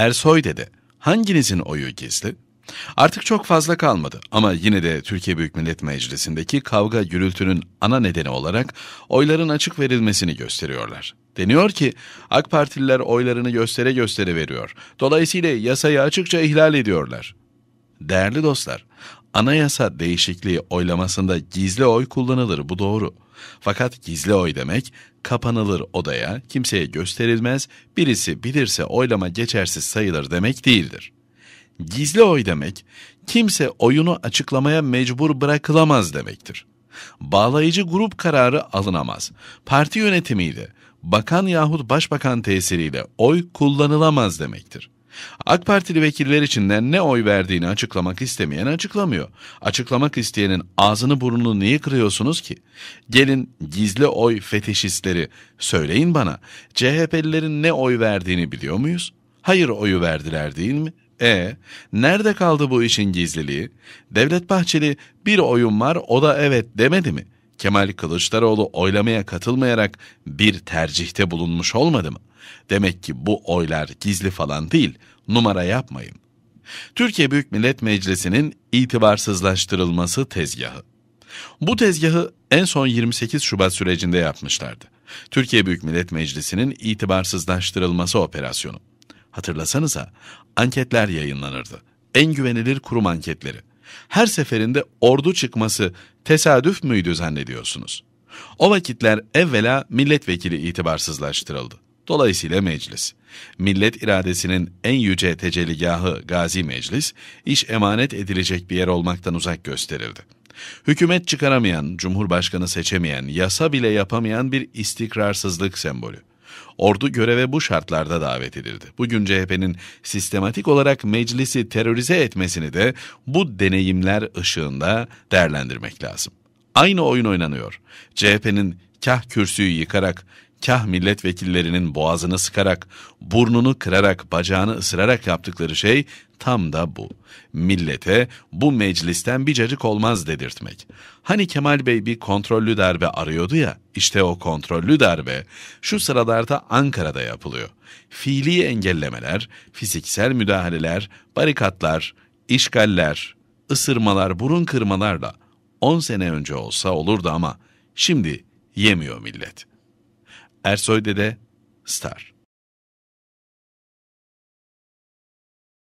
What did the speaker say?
Ersoy dedi. Hanginizin oyu gizli? Artık çok fazla kalmadı ama yine de Türkiye Büyük Millet Meclisi'ndeki kavga gürültünün ana nedeni olarak oyların açık verilmesini gösteriyorlar. Deniyor ki AK Partililer oylarını göstere göstere veriyor. Dolayısıyla yasayı açıkça ihlal ediyorlar. Değerli dostlar, Anayasa değişikliği oylamasında gizli oy kullanılır bu doğru. Fakat gizli oy demek kapanılır odaya, kimseye gösterilmez, birisi bilirse oylama geçersiz sayılır demek değildir. Gizli oy demek kimse oyunu açıklamaya mecbur bırakılamaz demektir. Bağlayıcı grup kararı alınamaz. Parti yönetimiyle, bakan yahut başbakan tesiriyle oy kullanılamaz demektir. AK Partili vekiller içinden ne oy verdiğini açıklamak istemeyen açıklamıyor. Açıklamak isteyenin ağzını burnunu niye kırıyorsunuz ki? Gelin gizli oy fetişistleri söyleyin bana. CHP'lilerin ne oy verdiğini biliyor muyuz? Hayır oyu verdiler değil mi? E nerede kaldı bu işin gizliliği? Devlet Bahçeli bir oyun var o da evet demedi mi?'' Kemal Kılıçdaroğlu oylamaya katılmayarak bir tercihte bulunmuş olmadı mı? Demek ki bu oylar gizli falan değil, numara yapmayın. Türkiye Büyük Millet Meclisi'nin itibarsızlaştırılması tezgahı. Bu tezgahı en son 28 Şubat sürecinde yapmışlardı. Türkiye Büyük Millet Meclisi'nin itibarsızlaştırılması operasyonu. Hatırlasanıza anketler yayınlanırdı. En güvenilir kurum anketleri her seferinde ordu çıkması tesadüf müydü zannediyorsunuz? O vakitler evvela milletvekili itibarsızlaştırıldı. Dolayısıyla meclis. Millet iradesinin en yüce tecelligahı Gazi Meclis, iş emanet edilecek bir yer olmaktan uzak gösterildi. Hükümet çıkaramayan, cumhurbaşkanı seçemeyen, yasa bile yapamayan bir istikrarsızlık sembolü. Ordu göreve bu şartlarda davet edildi. Bugün CHP'nin sistematik olarak meclisi terörize etmesini de bu deneyimler ışığında değerlendirmek lazım. Aynı oyun oynanıyor. CHP'nin kah kürsüyü yıkarak, kah milletvekillerinin boğazını sıkarak, burnunu kırarak, bacağını ısırarak yaptıkları şey tam da bu. Millete bu meclisten bir cacık olmaz dedirtmek. Hani Kemal Bey bir kontrollü darbe arıyordu ya, işte o kontrollü darbe şu sıralarda Ankara'da yapılıyor. Fiili engellemeler, fiziksel müdahaleler, barikatlar, işgaller, ısırmalar, burun kırmalarla 10 sene önce olsa olurdu ama şimdi yemiyor millet. Ersoy Dede Star